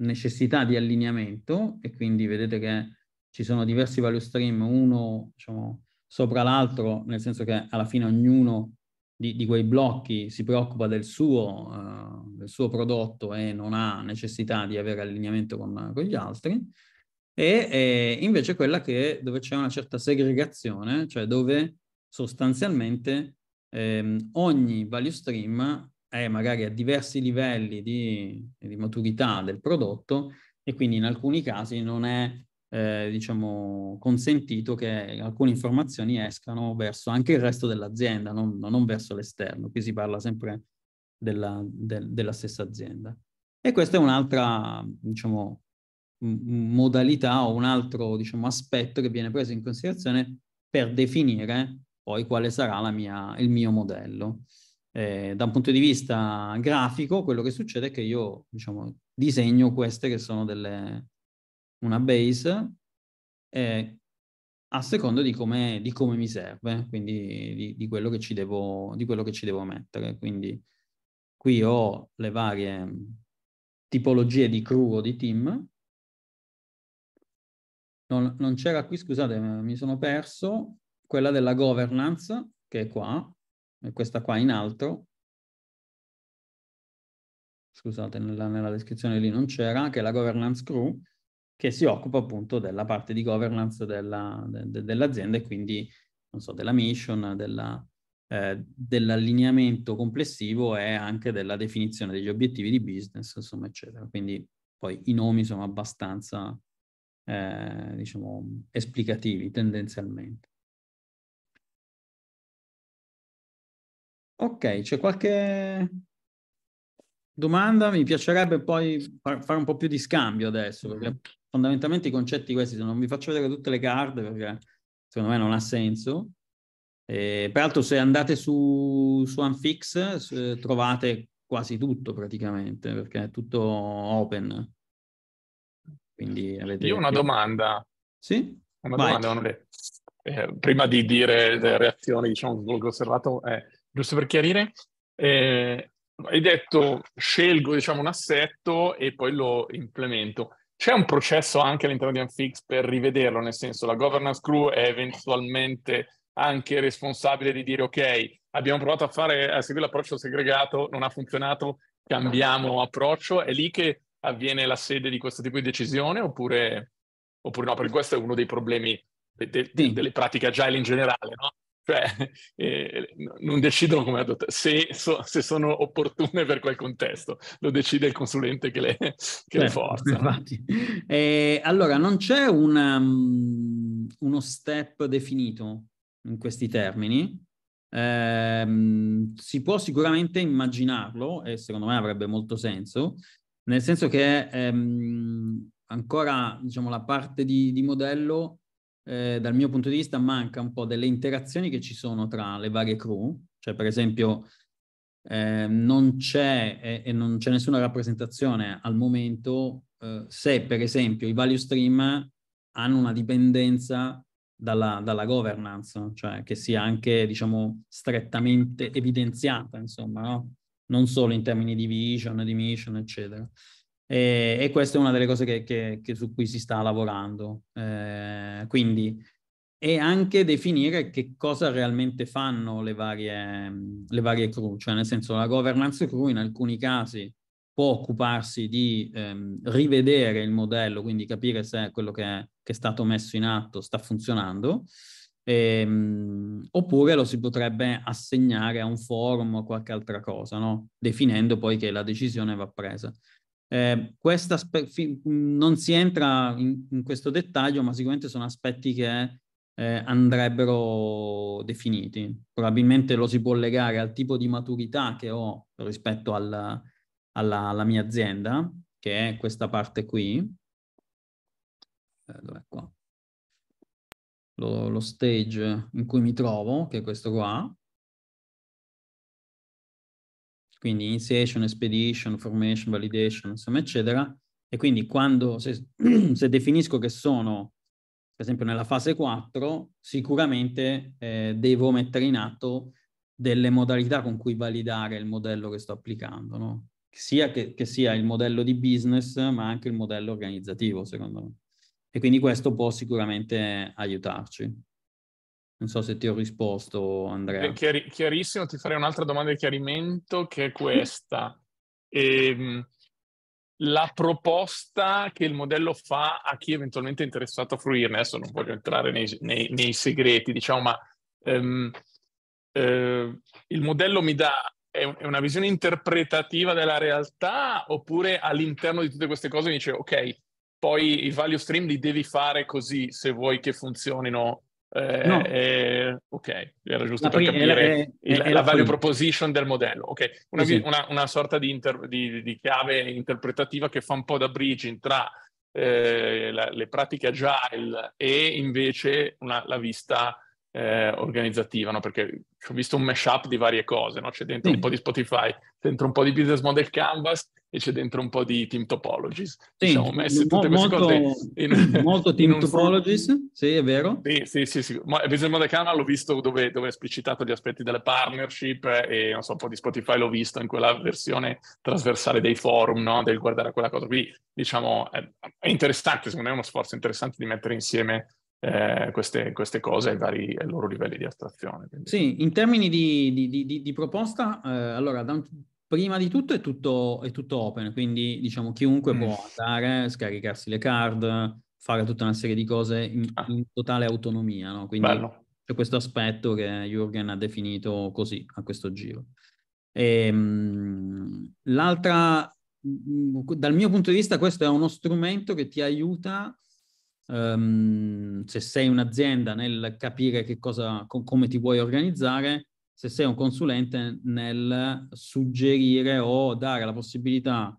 necessità di allineamento e quindi vedete che ci sono diversi value stream, uno diciamo, sopra l'altro, nel senso che alla fine ognuno di, di quei blocchi si preoccupa del suo, uh, del suo, prodotto e non ha necessità di avere allineamento con, con gli altri, e, e invece quella che, dove c'è una certa segregazione, cioè dove sostanzialmente ehm, ogni value stream è magari a diversi livelli di, di, maturità del prodotto e quindi in alcuni casi non è eh, diciamo, consentito che alcune informazioni escano verso anche il resto dell'azienda, non, non verso l'esterno. Qui si parla sempre della, de, della stessa azienda. E questa è un'altra, diciamo, modalità o un altro, diciamo, aspetto che viene preso in considerazione per definire poi quale sarà mia, il mio modello. Eh, da un punto di vista grafico, quello che succede è che io diciamo, disegno queste che sono delle, una base eh, a seconda di, di come mi serve, quindi di, di, quello devo, di, quello che ci devo, mettere. Quindi qui ho le varie tipologie di crew o di team. Non, non c'era qui, scusate, mi sono perso quella della governance, che è qua, è questa qua in alto, scusate, nella, nella descrizione lì non c'era, che è la governance crew, che si occupa appunto della parte di governance dell'azienda de, dell e quindi, non so, della mission, della, eh, dell'allineamento complessivo e anche della definizione degli obiettivi di business, insomma, eccetera. Quindi poi i nomi sono abbastanza, eh, diciamo, esplicativi tendenzialmente. Ok, c'è qualche domanda? Mi piacerebbe poi fare un po' più di scambio adesso, mm-hmm. perché fondamentalmente i concetti questi se non vi faccio vedere tutte le card, perché secondo me non ha senso. E, peraltro se andate su, su Unfix trovate quasi tutto praticamente, perché è tutto open. Quindi avete Io una domanda. Sì?
Una Vai. domanda, eh, prima di dire le reazioni, diciamo, svolgo osservato, è... Eh giusto per chiarire, eh, hai detto scelgo diciamo, un assetto e poi lo implemento. C'è un processo anche all'interno di Unfix per rivederlo, nel senso la governance crew è eventualmente anche responsabile di dire ok, abbiamo provato a, fare, a seguire l'approccio segregato, non ha funzionato, cambiamo approccio, è lì che avviene la sede di questo tipo di decisione oppure, oppure no? Perché questo è uno dei problemi de, de, de, delle pratiche agile in generale, no? cioè eh, non decidono come adottare, se, so, se, sono opportune per quel contesto, lo decide il consulente che le, che certo, le forza.
Eh, allora, non c'è una, um, mm, uno step definito in questi termini, eh, si può sicuramente immaginarlo e secondo me avrebbe molto senso, nel senso che ehm, ancora diciamo, la parte di, di modello eh, dal mio punto di vista manca un po' delle interazioni che ci sono tra le varie crew, cioè per esempio eh, non c'è eh, e, non c'è nessuna rappresentazione al momento eh, se per esempio i value stream hanno una dipendenza dalla, dalla, governance, cioè che sia anche diciamo strettamente evidenziata, insomma, no? non solo in termini di vision, di mission, eccetera. E, e, questa è una delle cose che, che, che su cui si sta lavorando. Eh, quindi, e anche definire che cosa realmente fanno le varie, le varie crew, cioè nel senso la governance crew in alcuni casi può occuparsi di ehm, rivedere il modello, quindi capire se quello che è, che è stato messo in atto sta funzionando, ehm, oppure lo si potrebbe assegnare a un forum o a qualche altra cosa, no? definendo poi che la decisione va presa. Eh, aspe- fi- mhmm, non si entra in, in, questo dettaglio, ma sicuramente sono aspetti che eh, andrebbero definiti. Probabilmente lo si può legare al tipo di maturità che ho rispetto al, alla, alla, mia azienda, che è questa parte qui. Eh, dov'è qua? Lo, lo stage in cui mi trovo, che è questo qua quindi initiation, expedition, formation, validation, insomma, eccetera. E quindi quando, se, se definisco che sono, per esempio, nella fase 4, sicuramente eh, devo mettere in atto delle modalità con cui validare il modello che sto applicando, no? sia che, che sia il modello di business, ma anche il modello organizzativo, secondo me. E quindi questo può sicuramente aiutarci. Non so se ti ho risposto, Andrea. Eh,
chiari, chiarissimo, ti farei un'altra domanda di chiarimento che è questa. E, ehm, la proposta che il modello fa a chi eventualmente è interessato a fruirne, adesso non voglio entrare nei, nei, nei segreti, diciamo, ma um, uh, il modello mi dà è, è una visione interpretativa della realtà oppure all'interno di tutte queste cose mi dice ok, poi i value stream li devi fare così se vuoi che funzionino eh, no. eh, ok, era giusto per capire è, eh, è, è, la, value proposition del modello. Ok, Una, sì. una, una, sorta di, inter, di, di, chiave interpretativa che fa un po' da bridging tra eh, la, le pratiche agile e invece una, la vista eh, organizzativa, no? perché ho visto un mashup di varie cose, no? c'è dentro sì. un po' di Spotify, dentro un po' di business model canvas e c'è dentro un po' di team topologies. Sì, diciamo, messe tutte molto, queste in, molto team un... topologies, sì è vero. Sì, sì, sì, sì. business model canvas l'ho visto dove, dove è esplicitato gli aspetti delle partnership e non so, un po' di Spotify l'ho visto in quella versione trasversale dei forum, no? del guardare a quella cosa qui. Diciamo, è, è interessante, secondo me è uno sforzo interessante di mettere insieme eh, queste, queste, cose ai, vari, ai loro livelli di attrazione. Quindi.
Sì, in termini di, di, di, di proposta, eh, allora da un, prima di tutto è, tutto è, tutto open, quindi diciamo chiunque mm. può andare, scaricarsi le card, fare tutta una serie di cose in, ah. in totale autonomia, no? quindi Bello. c'è questo aspetto che Jürgen ha definito così a questo giro. E, ehm, mh, l'altra, mh, mm, mm, dal mio punto di vista, questo è uno strumento che ti aiuta um, se sei un'azienda nel capire che cosa, co- come ti vuoi organizzare, se sei un consulente nel suggerire o dare la possibilità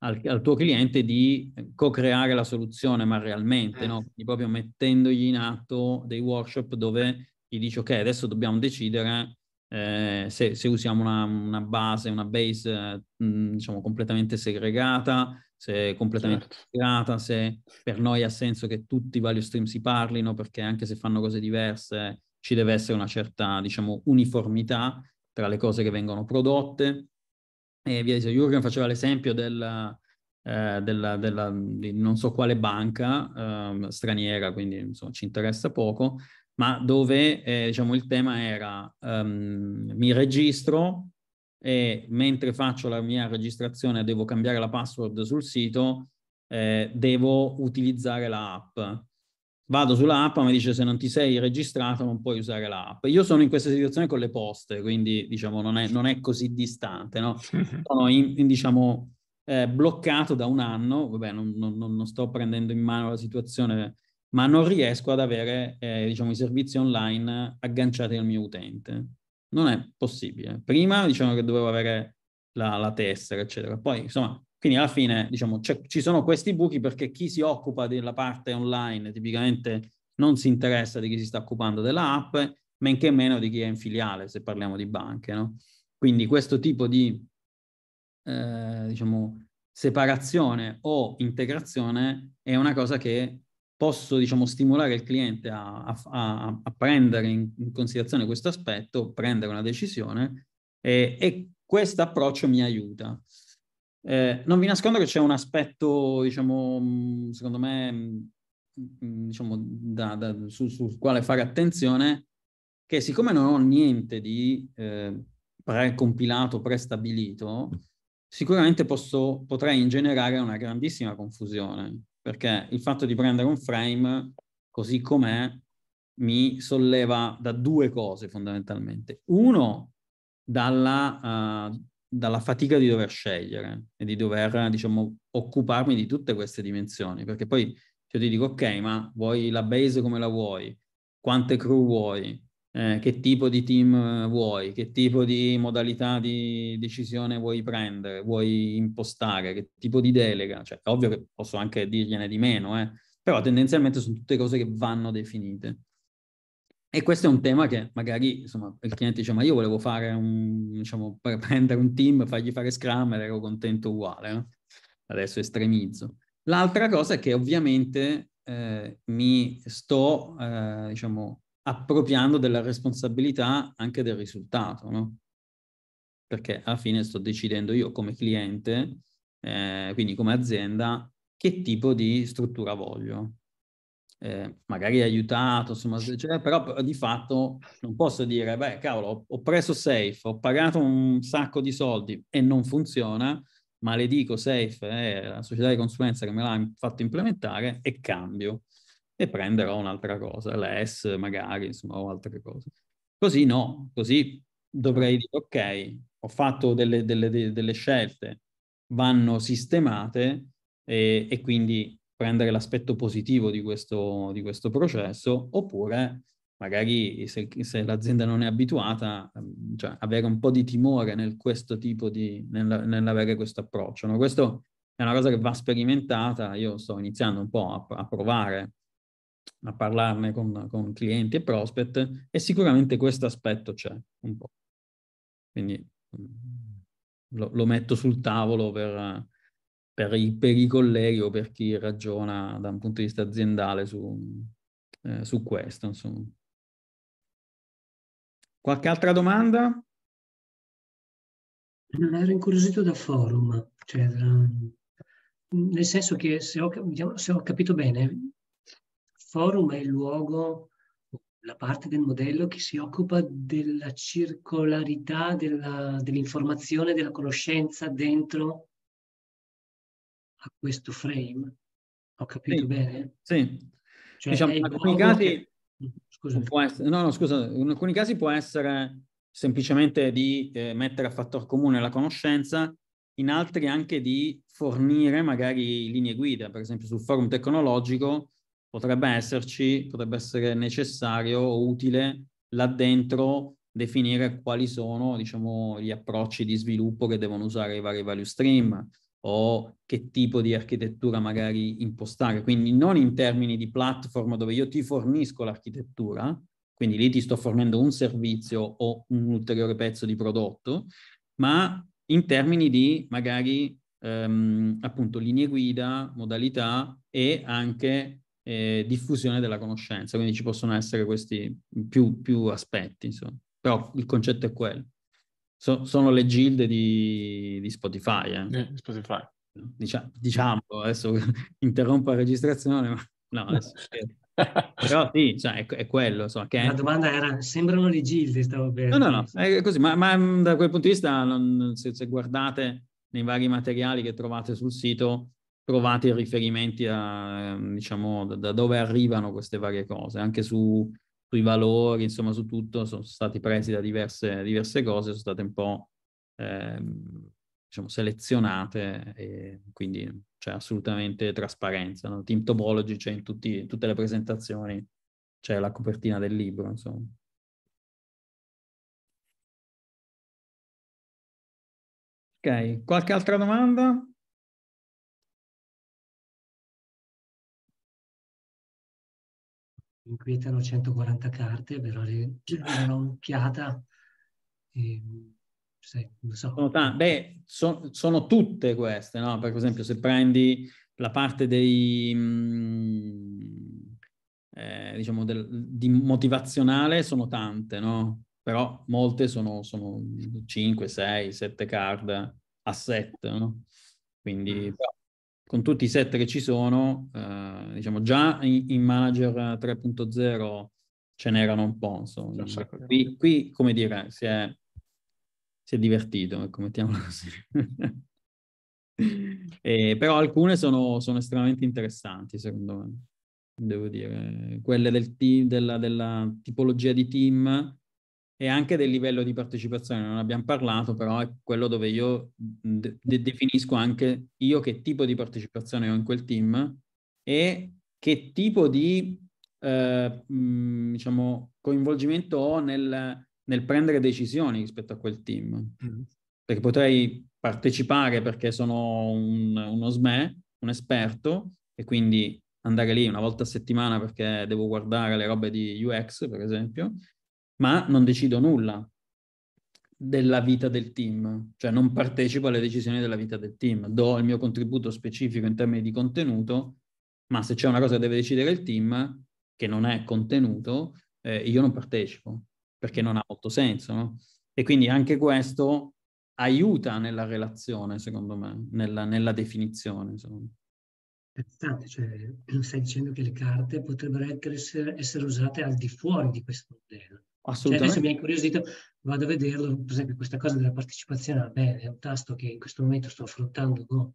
al, al tuo cliente di co-creare la soluzione, ma realmente, eh. no? Quindi proprio mettendogli in atto dei workshop dove gli dici ok, adesso dobbiamo decidere eh, se, se, usiamo una, una, base, una base eh, diciamo completamente segregata, se è completamente certo. se per noi ha senso che tutti i value stream si parlino, perché anche se fanno cose diverse ci deve essere una certa, diciamo, uniformità tra le cose che vengono prodotte. E via dicendo, Jurgen faceva l'esempio del, eh, della, della, di non so quale banca eh, straniera, quindi insomma, ci interessa poco, ma dove eh, diciamo, il tema era um, mi registro, e mentre faccio la mia registrazione devo cambiare la password sul sito, eh, devo utilizzare l'app. Vado sulla app, mi dice se non ti sei registrato non puoi usare l'app. Io sono in questa situazione con le poste, quindi diciamo non è, non è così distante, no? Sono in, in diciamo, eh, bloccato da un anno, vabbè non, non, non, sto prendendo in mano la situazione, ma non riesco ad avere eh, diciamo, i servizi online agganciati al mio utente non è possibile. Prima dicevano che dovevo avere la, la tessera, eccetera. Poi, insomma, quindi alla fine, diciamo, ci sono questi buchi perché chi si occupa della parte online tipicamente non si interessa di chi si sta occupando dell'app, men che meno di chi è in filiale, se parliamo di banche, no? Quindi questo tipo di, eh, diciamo, separazione o integrazione è una cosa che posso diciamo, stimolare il cliente a, a, a prendere in, considerazione questo aspetto, prendere una decisione e, e questo approccio mi aiuta. Eh, non vi nascondo che c'è un aspetto, diciamo, mm, secondo me, mm, mm, diciamo, da, da, sul, sul quale fare attenzione, che siccome non ho niente di eh, precompilato, prestabilito, sicuramente posso, potrei ingenerare una grandissima confusione perché il fatto di prendere un frame così com'è mi solleva da due cose fondamentalmente. Uno, dalla, uh, dalla fatica di dover scegliere e di dover, diciamo, occuparmi di tutte queste dimensioni, perché poi io cioè, ti dico, ok, ma vuoi la base come la vuoi? Quante crew vuoi? Eh, che tipo di team eh, vuoi, che tipo di modalità di decisione vuoi prendere, vuoi impostare, che tipo di delega. Cioè, è ovvio che posso anche dirgliene di meno, eh, però tendenzialmente sono tutte cose che vanno definite. E questo è un tema che magari, insomma, il cliente dice, ma io volevo fare un, diciamo, per prendere un team, fargli fare Scrum ed ero contento uguale. Eh? Adesso estremizzo. L'altra cosa è che ovviamente eh, mi sto, eh, diciamo, appropriando della responsabilità anche del risultato, no? Perché alla fine sto decidendo io come cliente, eh, quindi come azienda, che tipo di struttura voglio. Eh, magari aiutato, insomma, cioè, però di fatto non posso dire, beh, cavolo, ho preso Safe, ho pagato un sacco di soldi e non funziona, maledico Safe, è eh, la società di consulenza che me l'ha fatto implementare e cambio e prenderò un'altra cosa, l'ES magari, insomma, o altre cose. Così no, così dovrei dire ok, ho fatto delle, delle, delle scelte, vanno sistemate e, e, quindi prendere l'aspetto positivo di questo, di questo processo, oppure magari se, se, l'azienda non è abituata, ehm, cioè avere un po' di timore nel questo tipo di, nel, nell'avere questo approccio. No? Questo è una cosa che va sperimentata, io sto iniziando un po' a, a provare a parlarne con, con clienti e prospect e sicuramente questo aspetto c'è un po'. Quindi mm, lo, lo metto sul tavolo per, per, i, per, i, colleghi o per chi ragiona da un punto di vista aziendale su, eh, su questo. Insomma. Qualche altra domanda?
Non ero incuriosito da forum, cioè, mm, nel senso che se ho, diciamo, se ho capito bene, forum è il luogo, la parte del modello che si occupa della circolarità della, dell'informazione, della conoscenza dentro a questo
frame. Ho capito sì, bene? Sì.
Cioè, diciamo, in alcuni casi... Che...
Mm, essere, no, no, scusa, in alcuni casi può essere semplicemente di eh, mettere a fattor comune la conoscenza, in altri anche di fornire magari linee guida, per esempio sul forum tecnologico potrebbe esserci, potrebbe essere necessario o utile là dentro definire quali sono diciamo, gli approcci di sviluppo che devono usare i vari value stream o che tipo di architettura magari impostare. Quindi non in termini di platform dove io ti fornisco l'architettura, quindi lì ti sto fornendo un servizio o un ulteriore pezzo di prodotto, ma in termini di magari ehm, appunto linee guida, modalità e anche eh, diffusione della conoscenza, quindi ci possono essere questi più, più aspetti, insomma. però il concetto è quello. So, sono le gilde di, di Spotify. Eh. Eh, Spotify. Diciamo, diciamo, adesso interrompo la registrazione, ma no, adesso... però sì, cioè, è, è, quello. Insomma, che... La domanda era, sembrano le gilde, stavo per... No, no, no, è così, ma, ma da quel punto di vista, non, se, se guardate nei vari materiali che trovate sul sito, trovate riferimenti a, diciamo, da, dove arrivano queste varie cose, anche su, sui valori, insomma, su tutto, sono stati presi da diverse, diverse cose, sono state un po', eh, diciamo, selezionate e quindi c'è cioè, assolutamente trasparenza. No? Team Topology c'è in, in tutte le presentazioni, c'è la copertina del libro, insomma.
Ok, qualche altra domanda?
inquietano 140 carte, però le danno un'occhiata. E, so.
sono, t- beh, so- sono tutte queste, no? Per esempio, se prendi la parte dei, mh, mm, eh, diciamo, del, di motivazionale sono tante, no? Però molte sono, sono 5, 6, 7 card a 7, no? Quindi, mm. però, con tutti i set che ci sono, eh, diciamo già in, in Manager 3.0 ce n'erano un po', insomma. Un qui, qui, come dire, si è, si è divertito, ecco, mettiamolo così. eh, però alcune sono, sono, estremamente interessanti, secondo me, devo dire. Quelle del team, della, della tipologia di team e anche del livello di partecipazione, non abbiamo parlato, però è quello dove io de- definisco anche io che tipo di partecipazione ho in quel team e che tipo di eh, diciamo, coinvolgimento ho nel, nel, prendere decisioni rispetto a quel team. Mm. Perché potrei partecipare perché sono un, uno SME, un esperto, e quindi andare lì una volta a settimana perché devo guardare le robe di UX, per esempio, ma non decido nulla della vita del team, cioè non partecipo alle decisioni della vita del team, do il mio contributo specifico in termini di contenuto, ma se c'è una cosa che deve decidere il team, che non è contenuto, eh, io non partecipo, perché non ha molto senso, no? E quindi anche questo aiuta nella relazione, secondo me, nella, nella definizione.
Pensate, cioè, stai dicendo che le carte potrebbero essere, essere usate al di fuori di questo modello. Assolutamente. Cioè, adesso mi ha incuriosito, vado a vederlo, per esempio questa cosa della partecipazione al bene, è un tasto che in questo momento sto affrontando con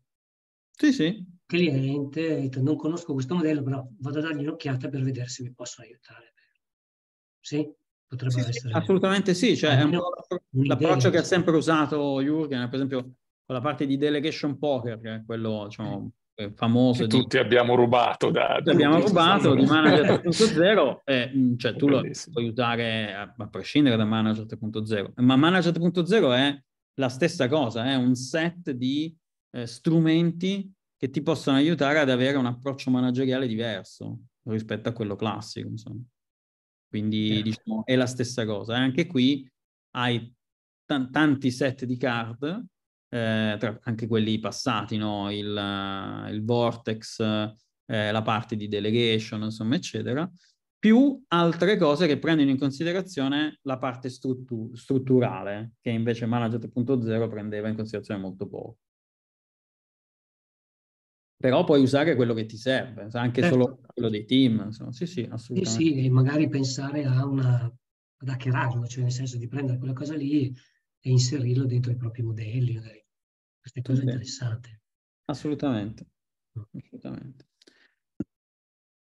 sì, sì. cliente, non conosco questo modello, però vado a dargli un'occhiata per vedere se mi possono aiutare.
Sì, potrebbe sì, essere. Sì, assolutamente sì, cioè è un l'approccio che ha sempre usato Jürgen, per esempio con la parte di delegation poker, che è quello diciamo,
eh, famoso. Che di... tutti abbiamo rubato da... abbiamo rubato di Manager
3.0, eh, mm, cioè tu lo puoi usare a, a, prescindere da Manager 3.0, ma Manager 3.0 è la stessa cosa, è un set di eh, strumenti che ti possono aiutare ad avere un approccio manageriale diverso rispetto a quello classico, insomma. Quindi, eh. diciamo, è la stessa cosa. Anche qui hai t- tanti set di card eh, tra, anche quelli passati, no? il, eh, il Vortex, eh, la parte di delegation, insomma, eccetera, più altre cose che prendono in considerazione la parte struttu- strutturale, che invece Manager 3.0 prendeva in considerazione molto poco. Però puoi usare quello che ti serve, anche certo. solo quello dei team, insomma. sì sì, assolutamente. Sì, sì, e
magari pensare a una, ad hackerarlo, cioè nel senso di prendere quella cosa lì e inserirlo dentro i propri modelli, queste cose Bene. interessate.
Assolutamente. Mm. Assolutamente.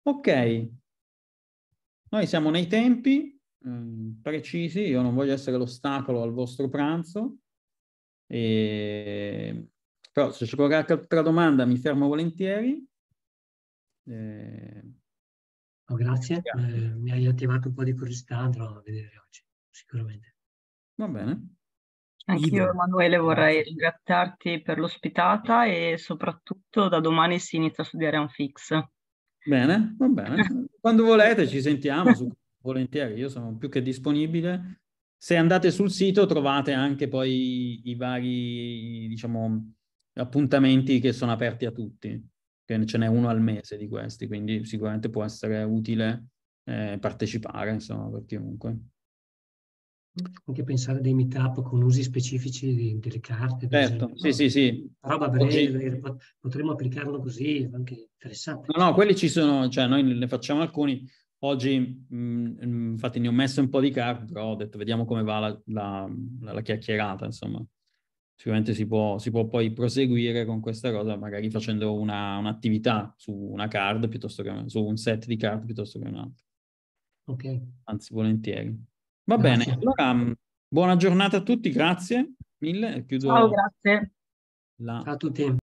Ok, noi siamo nei tempi mh, mm, precisi, io non voglio essere l'ostacolo al vostro pranzo, e... però se c'è qualche altra domanda mi fermo volentieri.
E... Eh, oh, grazie, eh, mi hai attivato un po' di curiosità, andrò a vedere oggi, sicuramente. Va bene. Anch'io
Emanuele vorrei Grazie. ringraziarti per l'ospitata e soprattutto da domani si inizia a studiare un fix. Bene, va bene. Quando volete ci sentiamo, su, volentieri, io sono più che disponibile. Se andate sul sito trovate anche poi i vari, diciamo, appuntamenti che sono aperti a tutti, che ce n'è uno al mese di questi, quindi sicuramente può essere utile eh, partecipare, insomma, per chiunque
anche pensare dei meetup con usi specifici di, delle carte. Certo, sì,
sì, sì. Roba breve,
Oggi... potremmo applicarlo così, anche interessante. No, no,
quelli ci sono, cioè noi ne facciamo alcuni. Oggi, mh, infatti, ne ho messo un po' di carte, però ho detto vediamo come va la, la, la chiacchierata, insomma. Sicuramente si può, si può, poi proseguire con questa cosa, magari facendo una, un'attività su una card piuttosto che su un set di card piuttosto che un altro. Ok. Anzi, volentieri. Va bene, allora mm, buona giornata a tutti, grazie mille. Chiudo Ciao,
grazie.
La... Ciao a tutti.